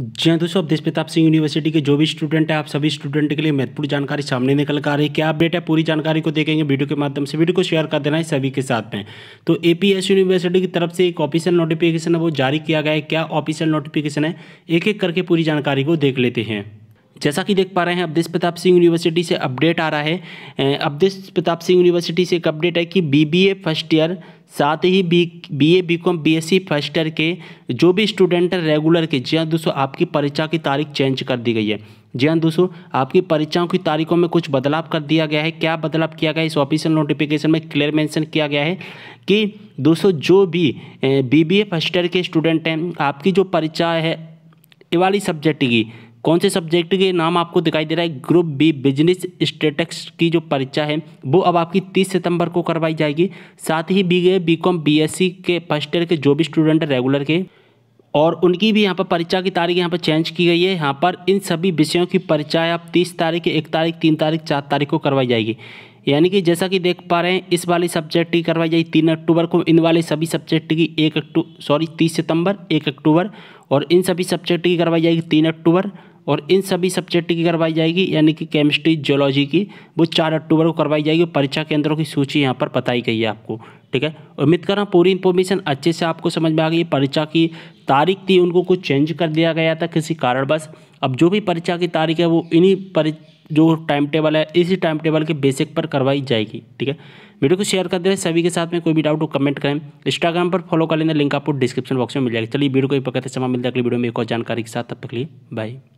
जी हाँ दोस्तों अब देश प्रताप सिंह यूनिवर्सिटी के जो भी स्टूडेंट है आप सभी स्टूडेंट के लिए महत्वपूर्ण जानकारी सामने निकल कर आ रही है क्या अपडेट है पूरी जानकारी को देखेंगे वीडियो के माध्यम से वीडियो को शेयर कर देना है सभी के साथ में तो एपीएस यूनिवर्सिटी की तरफ से एक ऑफिशियल नोटिफिकेशन है वो जारी किया गया है क्या ऑफिशियल नोटिफिकेशन है एक एक करके पूरी जानकारी को देख लेते हैं जैसा कि देख पा रहे हैं अवधेश प्रताप सिंह यूनिवर्सिटी से अपडेट आ रहा है अवधेश प्रताप सिंह यूनिवर्सिटी से एक अपडेट है कि बीबीए फर्स्ट ईयर साथ ही B B A B com B S C first year के जो भी स्टूडेंट हैं रेगुलर के जी हाँ दोस्तों आपकी परीक्षा की तारीख चेंज कर दी गई है जी हाँ दोस्तों आपकी परीक्षाओं की तारीखों में कुछ बदलाव कर दिया गया है क्या बदलाव किया गया है इस ऑफिशियल नोटिफिकेशन में क्लियर मेंशन किया गया है कि दोस्तों जो भी B B A first year के स्टूडेंट हैं आपकी जो परीक्षा है वाली सब्जेक्ट की कौन से सब्जेक्ट के नाम आपको दिखाई दे रहा है ग्रुप बी बिजनेस स्टेटिक्स की जो परीक्षा है वो अब आपकी तीस सितंबर को करवाई जाएगी साथ ही B A B com B S C के फर्स्ट ईयर के जो भी स्टूडेंट रेगुलर के और उनकी भी यहाँ पर परीक्षा की तारीख यहाँ पर चेंज की गई है यहाँ पर इन सभी विषयों की परीक्षाएँ आप तीस तारीख एक तारीख तीन तारीख चार तारीख को करवाई जाएगी यानी कि जैसा कि देख पा रहे हैं इस वाले सब्जेक्ट की करवाई जाएगी तीन अक्टूबर को इन वाले सभी सब्जेक्ट की एक अक्टू सॉरी तीस सितंबर एक अक्टूबर और इन सभी सब्जेक्ट की करवाई जाएगी तीन अक्टूबर और इन सभी सब्जेक्ट की करवाई जाएगी यानी कि केमिस्ट्री जियोलॉजी की वो चार अक्टूबर को करवाई जाएगी परीक्षा केंद्रों की सूची यहाँ पर बताई गई है आपको ठीक है उम्मीद कर रहा हूँ पूरी इन्फॉर्मेशन अच्छे से आपको समझ में आ गई परीक्षा की तारीख थी उनको कुछ चेंज कर दिया गया था किसी कारणवश अब जो भी परीक्षा की तारीख है वो इन्हीं परि जो टाइम टेबल है इसी टाइम टेबल के बेसिक पर करवाई जाएगी ठीक है वीडियो को शेयर कर दे सभी के साथ में कोई भी डाउट हो कमेंट करें इंस्टाग्राम पर फॉलो कर लेना लिंक आपको डिस्क्रिप्शन बॉक्स में मिल जाएगा चलिए वीडियो को भी पकड़ते समय मिलता है अगली वीडियो में एक और जानकारी के साथ तब तक लिए बाई